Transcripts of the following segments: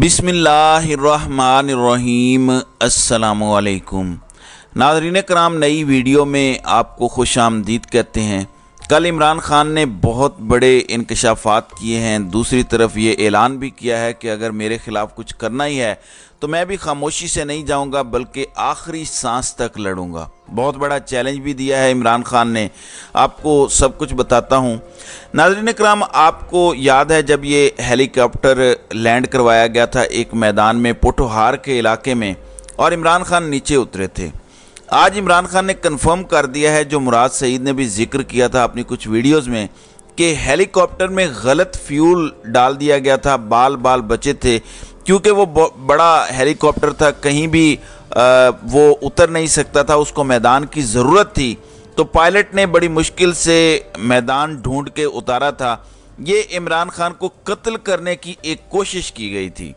बिसमीम अल्लाम नाजरीन कराम नई वीडियो में आपको खुश आमदीद कहते हैं कल इमरान ख़ान ने बहुत बड़े इनकशाफ़ात किए हैं दूसरी तरफ ये ऐलान भी किया है कि अगर मेरे ख़िलाफ़ कुछ करना ही है तो मैं भी खामोशी से नहीं जाऊंगा बल्कि आखिरी सांस तक लड़ूंगा बहुत बड़ा चैलेंज भी दिया है इमरान खान ने आपको सब कुछ बताता हूं नाजरीन कराम आपको याद है जब ये हेलीकॉप्टर लैंड करवाया गया था एक मैदान में पोटोहार के इलाके में और इमरान खान नीचे उतरे थे आज इमरान खान ने कन्फर्म कर दिया है जो मुराद सईद ने भी जिक्र किया था अपनी कुछ वीडियोज़ में कि हेलीकॉप्टर में गलत फ्यूल डाल दिया गया था बाल बाल बचे थे क्योंकि वो बड़ा हेलीकॉप्टर था कहीं भी आ, वो उतर नहीं सकता था उसको मैदान की ज़रूरत थी तो पायलट ने बड़ी मुश्किल से मैदान ढूंढ के उतारा था ये इमरान खान को कत्ल करने की एक कोशिश की गई थी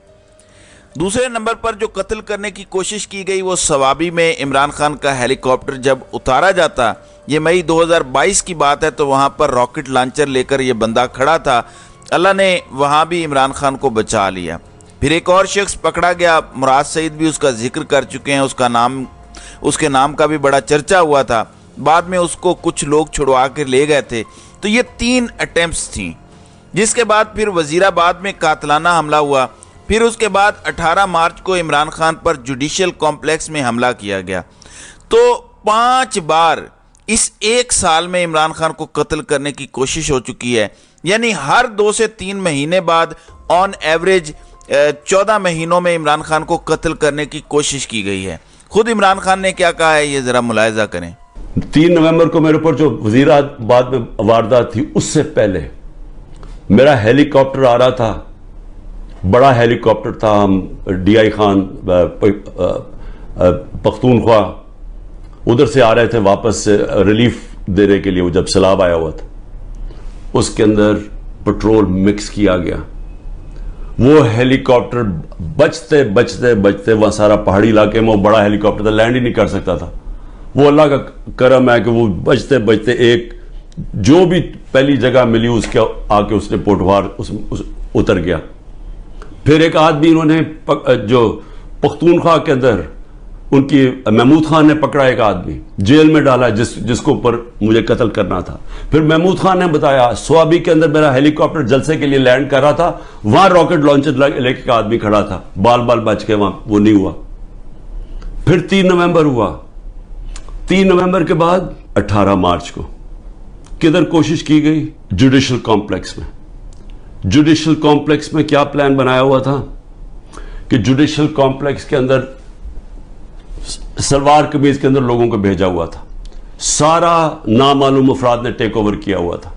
दूसरे नंबर पर जो कत्ल करने की कोशिश की गई वो सवाबी में इमरान खान का हेलीकॉप्टर जब उतारा जाता ये मई 2022 की बात है तो वहाँ पर रॉकेट लॉन्चर लेकर यह बंदा खड़ा था अल्लाह ने वहाँ भी इमरान खान को बचा लिया फिर एक और शख्स पकड़ा गया मुराद सईद भी उसका जिक्र कर चुके हैं उसका नाम उसके नाम का भी बड़ा चर्चा हुआ था बाद में उसको कुछ लोग छुड़वा कर ले गए थे तो ये तीन अटैम्प्ट थी जिसके बाद फिर वजीराबाद में कातलाना हमला हुआ फिर उसके बाद 18 मार्च को इमरान खान पर जुडिशल कॉम्प्लेक्स में हमला किया गया तो पांच बार इस एक साल में इमरान खान को कत्ल करने की कोशिश हो चुकी है यानी हर दो से तीन महीने बाद ऑन एवरेज चौदह महीनों में इमरान खान को कत्ल करने की कोशिश की गई है खुद इमरान खान ने क्या कहा है ये ज़रा मुलायजा करें तीन नवंबर को मेरे ऊपर जो वजीराबाद में वारदात थी उससे पहले मेरा हेलीकॉप्टर आ रहा था बड़ा हेलीकॉप्टर था हम आई खान पख्तूनख्वा उधर से आ रहे थे वापस से रिलीफ देने के लिए वो जब सैलाब आया हुआ था उसके अंदर पेट्रोल मिक्स किया गया वो हेलीकॉप्टर बचते बचते बचते वह सारा पहाड़ी इलाके में वो बड़ा हेलीकॉप्टर था लैंड ही नहीं कर सकता था वो अल्लाह का करम है कि वो बचते बचते एक जो भी पहली जगह मिली उसके आके उसने पोटवार उस, उस उतर गया फिर एक आदमी इन्होंने जो पख्तूनख्वा के अंदर उनकी महमूद खान ने पकड़ा एक आदमी जेल में डाला जिस जिसको ऊपर मुझे कत्ल करना था फिर महमूद खान ने बताया सोआबी के अंदर मेरा हेलीकॉप्टर जलसे के लिए लैंड कर रहा था वहां रॉकेट लॉन्चर लेके का आदमी खड़ा था बाल बाल बच के वहां वो नहीं हुआ फिर तीन नवंबर हुआ तीन नवंबर के बाद अट्ठारह मार्च को किधर कोशिश की गई जुडिशल कॉम्प्लेक्स में जुडिशल कॉम्प्लेक्स में क्या प्लान बनाया हुआ था कि जुडिशल कॉम्प्लेक्स के अंदर सलवार कमीज के अंदर लोगों को भेजा हुआ था सारा नामालूम अफराद ने टेक ओवर किया हुआ था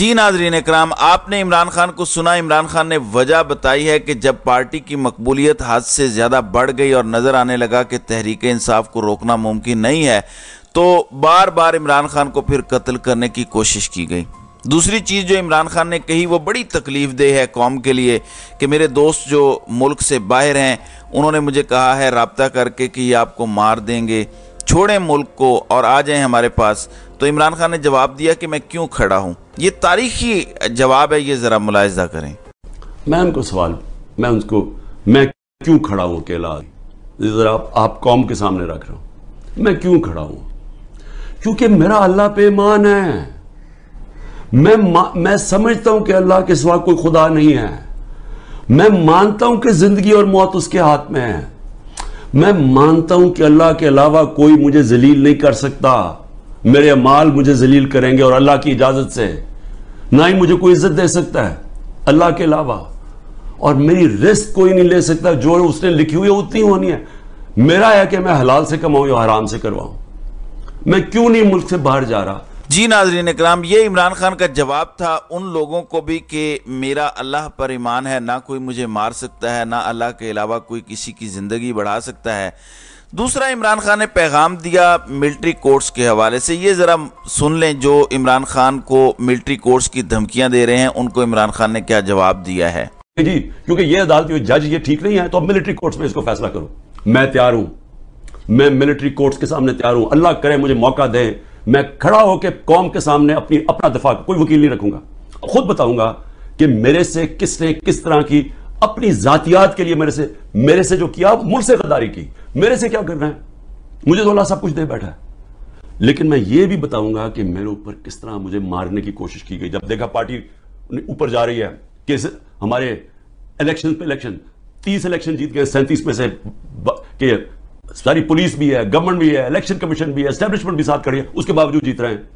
जी नाजरीन कराम आपने इमरान खान को सुना इमरान खान ने वजह बताई है कि जब पार्टी की मकबूलियत हद से ज़्यादा बढ़ गई और नज़र आने लगा कि तहरीक इंसाफ को रोकना मुमकिन नहीं है तो बार बार इमरान खान को फिर कत्ल करने की कोशिश की गई दूसरी चीज़ जो इमरान खान ने कही वो बड़ी तकलीफ दे है कौम के लिए कि मेरे दोस्त जो मुल्क से बाहर हैं उन्होंने मुझे कहा है रबता करके कि ये आपको मार देंगे छोड़ें मुल्क को और आ जाएं हमारे पास तो इमरान खान ने जवाब दिया कि मैं क्यों खड़ा हूँ ये तारीखी जवाब है ये ज़रा मुलायजा करें मैं उनको सवाल मैं उनको मैं क्यों खड़ा हूँ अकेला ज़रा आप, कौम के सामने रख रहा हूँ मैं क्यों खड़ा हूँ क्योंकि मेरा अल्लाह पेमान है मैं मैं समझता हूं कि अल्लाह के सिवा कोई खुदा नहीं है मैं मानता हूं कि जिंदगी और मौत उसके हाथ में है मैं मानता हूं कि अल्लाह के अलावा कोई मुझे जलील नहीं कर सकता मेरे माल मुझे जलील करेंगे और अल्लाह की इजाजत से ना ही मुझे कोई इज्जत दे सकता है अल्लाह के अलावा और मेरी रिस्क कोई नहीं ले सकता जो उसने लिखी हुई है उतनी होनी है मेरा है कि मैं हलाल से कमाऊं या हराम से करवाऊं मैं क्यों नहीं मुल्क से बाहर जा रहा जी नाजरीन कराम ये इमरान खान का जवाब था उन लोगों को भी कि मेरा अल्लाह पर ईमान है ना कोई मुझे मार सकता है ना अल्लाह के अलावा कोई किसी की ज़िंदगी बढ़ा सकता है दूसरा इमरान खान ने पैगाम दिया मिलिट्री कोर्ट्स के हवाले से ये ज़रा सुन लें जो इमरान खान को मिलिट्री कोर्ट्स की धमकियाँ दे रहे हैं उनको इमरान खान ने क्या जवाब दिया है जी क्योंकि ये अदालत जज ये ठीक नहीं है तो अब मिलिट्री कोर्ट्स में इसको फैसला करो मैं तैयार हूँ मैं मिलिट्री कोर्ट्स के सामने तैयार हूँ अल्लाह करे मुझे मौका दें मैं खड़ा होकर कौम के सामने अपनी अपना दफा कोई वकील नहीं रखूंगा खुद बताऊंगा कि मेरे से किसने किस तरह की अपनी जातियात के लिए मेरे से मेरे से जो किया मुझसे गद्दारी की मेरे से क्या करना है मुझे तो अल्लाह सब कुछ दे बैठा है लेकिन मैं ये भी बताऊंगा कि मेरे ऊपर किस तरह मुझे मारने की कोशिश की गई जब देखा पार्टी ऊपर जा रही है कि हमारे इलेक्शन पे इलेक्शन तीस इलेक्शन जीत गए सैंतीस में से के सारी पुलिस भी है गवर्नमेंट भी है इलेक्शन कमीशन भी है एस्टेब्लिशमेंट भी साथ खड़ी है उसके बावजूद जीत रहे हैं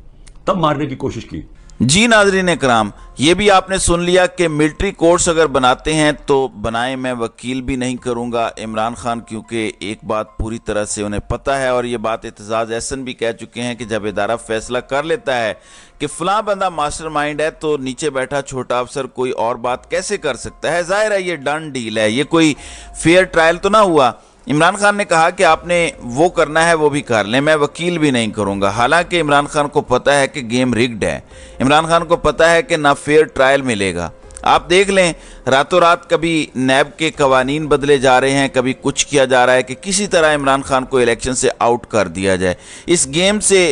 तब मारने की कोशिश की जी ने कराम ये भी आपने सुन लिया कि मिलिट्री कोर्ट्स अगर बनाते हैं तो बनाए मैं वकील भी नहीं करूंगा इमरान खान क्योंकि एक बात पूरी तरह से उन्हें पता है और ये बात एतजाज़ एहसन भी कह चुके हैं कि जब इदारा फैसला कर लेता है कि फला बंदा मास्टर माइंड है तो नीचे बैठा छोटा अफसर कोई और बात कैसे कर सकता है जाहिर है ये डन डील है ये कोई फेयर ट्रायल तो ना हुआ इमरान खान ने कहा कि आपने वो करना है वो भी कर लें मैं वकील भी नहीं करूंगा हालांकि इमरान खान को पता है कि गेम रिग्ड है इमरान खान को पता है कि ना फेयर ट्रायल मिलेगा आप देख लें रातों रात कभी नैब के कवानीन बदले जा रहे हैं कभी कुछ किया जा रहा है कि किसी तरह इमरान खान को इलेक्शन से आउट कर दिया जाए इस गेम से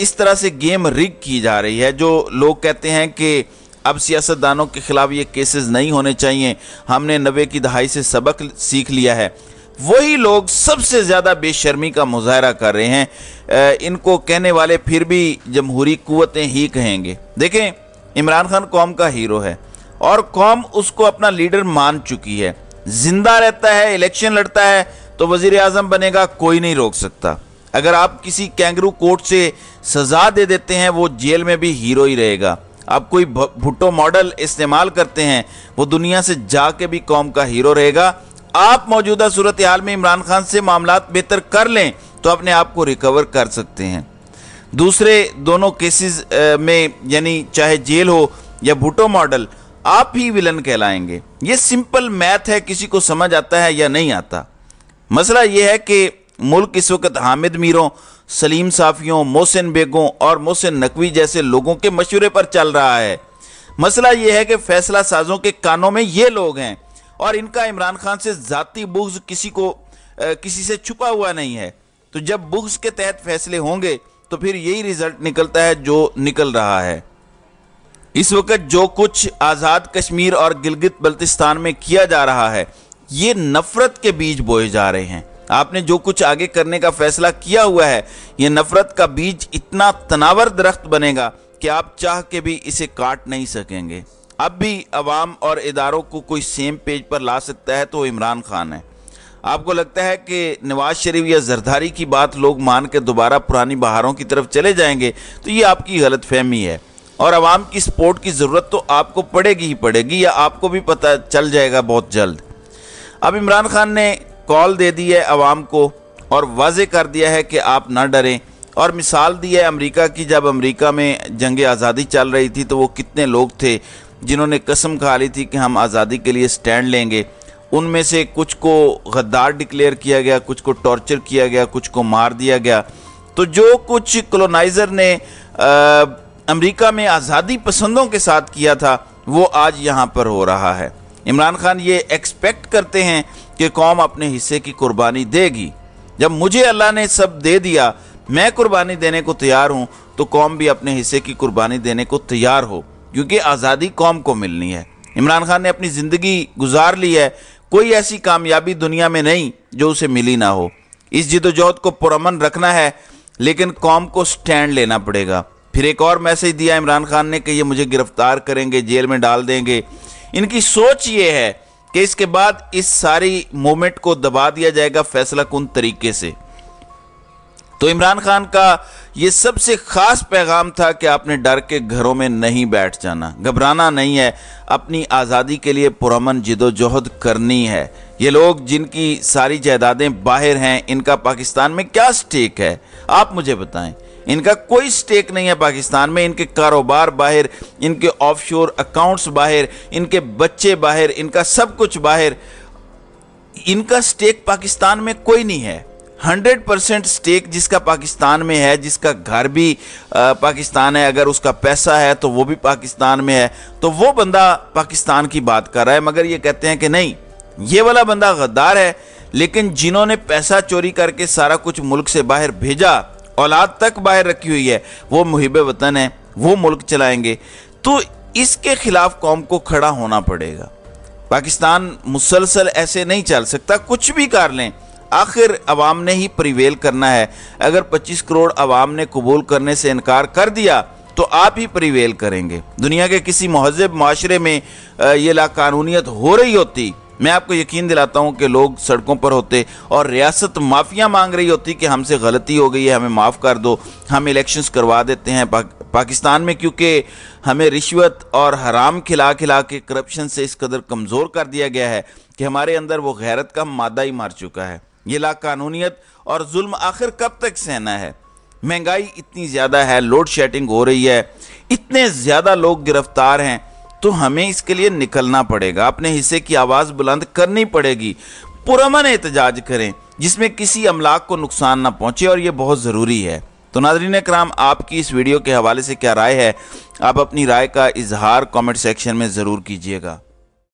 इस तरह से गेम रिग की जा रही है जो लोग कहते हैं कि अब सियासतदानों के खिलाफ ये केसेस नहीं होने चाहिए हमने नबे की दहाई से सबक सीख लिया है वही लोग सबसे ज़्यादा बेशर्मी का मुजाहरा कर रहे हैं इनको कहने वाले फिर भी जमहूरी कुतें ही कहेंगे देखें इमरान खान कौम का हीरो है और कौम उसको अपना लीडर मान चुकी है जिंदा रहता है इलेक्शन लड़ता है तो वजीर अजम बनेगा कोई नहीं रोक सकता अगर आप किसी कैंगरू कोर्ट से सजा दे देते हैं वो जेल में भी हीरो ही रहेगा आप कोई भुट्टो मॉडल इस्तेमाल करते हैं वो दुनिया से जाके भी कौम का हीरो रहेगा आप मौजूदा सूरत हाल में इमरान खान से मामला बेहतर कर लें तो अपने आप को रिकवर कर सकते हैं दूसरे दोनों केसेस में यानी चाहे जेल हो या भुटो मॉडल आप ही विलन कहलाएंगे ये सिंपल मैथ है किसी को समझ आता है या नहीं आता मसला यह है कि मुल्क इस वक्त हामिद मीरों सलीम साफियों मोहसिन बेगों और मोहसिन नकवी जैसे लोगों के मशवरे पर चल रहा है मसला यह है कि फैसला साजों के कानों में ये लोग हैं और इनका इमरान खान से जाति बुग्ज किसी को आ, किसी से छुपा हुआ नहीं है तो जब बुग्ज के तहत फैसले होंगे तो फिर यही रिजल्ट निकलता है जो निकल रहा है इस वक्त जो कुछ आज़ाद कश्मीर और गिलगित बल्तिस्तान में किया जा रहा है ये नफ़रत के बीज बोए जा रहे हैं आपने जो कुछ आगे करने का फैसला किया हुआ है ये नफ़रत का बीज इतना तनावर दरख्त बनेगा कि आप चाह के भी इसे काट नहीं सकेंगे अब भी अवाम और इदारों को कोई सेम पेज पर ला सकता है तो इमरान खान है आपको लगता है कि नवाज शरीफ या जरदारी की बात लोग मान के दोबारा पुरानी बहारों की तरफ चले जाएंगे तो ये आपकी गलत फहमी है और आवाम की सपोर्ट की ज़रूरत तो आपको पड़ेगी ही पड़ेगी या आपको भी पता चल जाएगा बहुत जल्द अब इमरान खान ने कॉल दे दी है आवाम को और वाजे कर दिया है कि आप ना डरें और मिसाल दी है अमेरिका की जब अमेरिका में जंग आज़ादी चल रही थी तो वो कितने लोग थे जिन्होंने कसम खा ली थी कि हम आज़ादी के लिए स्टैंड लेंगे उनमें से कुछ को गद्दार डिक्लेयर किया गया कुछ को टॉर्चर किया गया कुछ को मार दिया गया तो जो कुछ कॉलोनाइज़र ने अमेरिका में आज़ादी पसंदों के साथ किया था वो आज यहाँ पर हो रहा है इमरान खान ये एक्सपेक्ट करते हैं कि कौम अपने हिस्से की कुर्बानी देगी जब मुझे अल्लाह ने सब दे दिया मैं कुर्बानी देने को तैयार हूँ तो कौम भी अपने हिस्से की कुर्बानी देने को तैयार हो क्योंकि आज़ादी कौम को मिलनी है इमरान खान ने अपनी ज़िंदगी गुजार ली है कोई ऐसी कामयाबी दुनिया में नहीं जो उसे मिली ना हो इस जिदोजहद को पुरमन रखना है लेकिन कौम को स्टैंड लेना पड़ेगा फिर एक और मैसेज दिया इमरान खान ने कि ये मुझे गिरफ्तार करेंगे जेल में डाल देंगे इनकी सोच ये है कि इसके बाद इस सारी मोमेंट को दबा दिया जाएगा फैसला कुन तरीके से तो इमरान खान का ये सबसे ख़ास पैगाम था कि आपने डर के घरों में नहीं बैठ जाना घबराना नहीं है अपनी आज़ादी के लिए पुरमन जिदोजहद करनी है ये लोग जिनकी सारी जायदादें बाहर हैं इनका पाकिस्तान में क्या स्टेक है आप मुझे बताएं इनका कोई स्टेक नहीं है पाकिस्तान में इनके कारोबार बाहर इनके ऑफशोर अकाउंट्स बाहर इनके बच्चे बाहर इनका सब कुछ बाहर इनका स्टेक पाकिस्तान में कोई नहीं है हंड्रेड परसेंट स्टेक जिसका पाकिस्तान में है जिसका घर भी पाकिस्तान है अगर उसका पैसा है तो वो भी पाकिस्तान में है तो वो बंदा पाकिस्तान की बात कर रहा है मगर ये कहते हैं कि नहीं ये वाला बंदा गद्दार है लेकिन जिन्होंने पैसा चोरी करके सारा कुछ मुल्क से बाहर भेजा औलाद तक बाहर रखी हुई है वो मुहिब वतन है वो मुल्क चलाएंगे तो इसके खिलाफ कौम को खड़ा होना पड़ेगा पाकिस्तान मुसलसल ऐसे नहीं चल सकता कुछ भी कर लें आखिर अवाम ने ही प्रिवेल करना है अगर 25 करोड़ अवाम ने कबूल करने से इनकार कर दिया तो आप ही प्रिवेल करेंगे दुनिया के किसी महजब माशरे में ये लाकानूनीत हो रही होती मैं आपको यकीन दिलाता हूँ कि लोग सड़कों पर होते और रियासत माफिया मांग रही होती कि हमसे गलती हो गई है हमें माफ़ कर दो हम इलेक्शंस करवा देते हैं पा, पाकिस्तान में क्योंकि हमें रिश्वत और हराम खिला खिला के करप्शन से इस कदर कमज़ोर कर दिया गया है कि हमारे अंदर वो गैरत का मादा ही मार चुका है ये लाकानूनीत और जुल्म आखिर कब तक सहना है महंगाई इतनी ज़्यादा है लोड शेडिंग हो रही है इतने ज़्यादा लोग गिरफ्तार हैं तो हमें इसके लिए निकलना पड़ेगा अपने हिस्से की आवाज़ बुलंद करनी पड़ेगी पुरमन एहतजाज करें जिसमें किसी अमलाक को नुकसान ना पहुँचे और ये बहुत ज़रूरी है तो नाजरीन कराम आपकी इस वीडियो के हवाले से क्या राय है आप अपनी राय का इजहार कमेंट सेक्शन में ज़रूर कीजिएगा